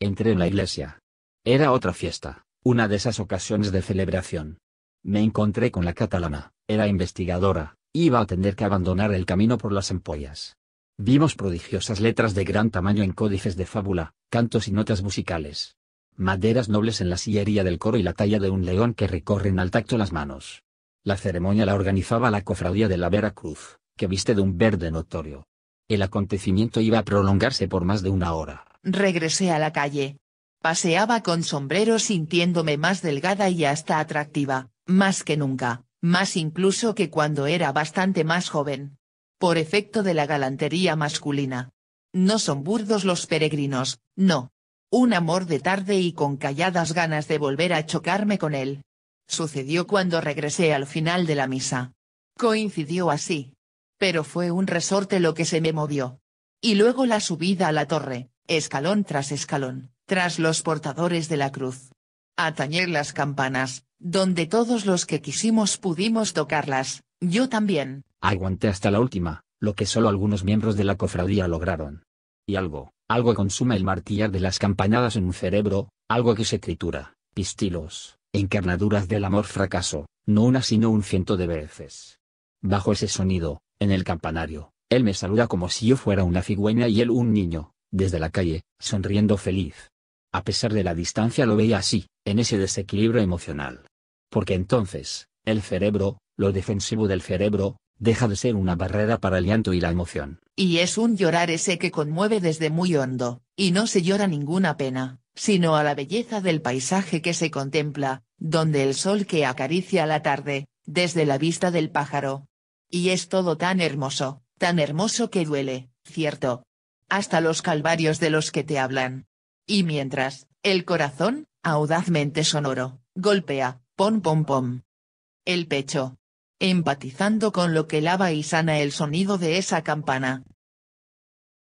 Entré en la iglesia. Era otra fiesta, una de esas ocasiones de celebración. Me encontré con la catalana, era investigadora, iba a tener que abandonar el camino por las ampollas. Vimos prodigiosas letras de gran tamaño en códices de fábula, cantos y notas musicales. Maderas nobles en la sillería del coro y la talla de un león que recorren al tacto las manos. La ceremonia la organizaba la cofradía de la Vera Cruz, que viste de un verde notorio. El acontecimiento iba a prolongarse por más de una hora regresé a la calle. Paseaba con sombrero sintiéndome más delgada y hasta atractiva, más que nunca, más incluso que cuando era bastante más joven. Por efecto de la galantería masculina. No son burdos los peregrinos, no. Un amor de tarde y con calladas ganas de volver a chocarme con él. Sucedió cuando regresé al final de la misa. Coincidió así. Pero fue un resorte lo que se me movió. Y luego la subida a la torre, escalón tras escalón, tras los portadores de la cruz. A tañer las campanas, donde todos los que quisimos pudimos tocarlas, yo también. Aguanté hasta la última, lo que solo algunos miembros de la cofradía lograron. Y algo, algo consuma el martillar de las campanadas en un cerebro, algo que se tritura, pistilos, encarnaduras del amor fracaso, no una sino un ciento de veces. Bajo ese sonido, en el campanario, él me saluda como si yo fuera una cigüeña y él un niño, desde la calle, sonriendo feliz. A pesar de la distancia lo veía así, en ese desequilibrio emocional. Porque entonces, el cerebro, lo defensivo del cerebro, deja de ser una barrera para el llanto y la emoción. Y es un llorar ese que conmueve desde muy hondo, y no se llora ninguna pena, sino a la belleza del paisaje que se contempla, donde el sol que acaricia la tarde, desde la vista del pájaro. Y es todo tan hermoso, tan hermoso que duele, cierto, hasta los calvarios de los que te hablan. Y mientras, el corazón, audazmente sonoro, golpea, pom pom pom. El pecho. Empatizando con lo que lava y sana el sonido de esa campana,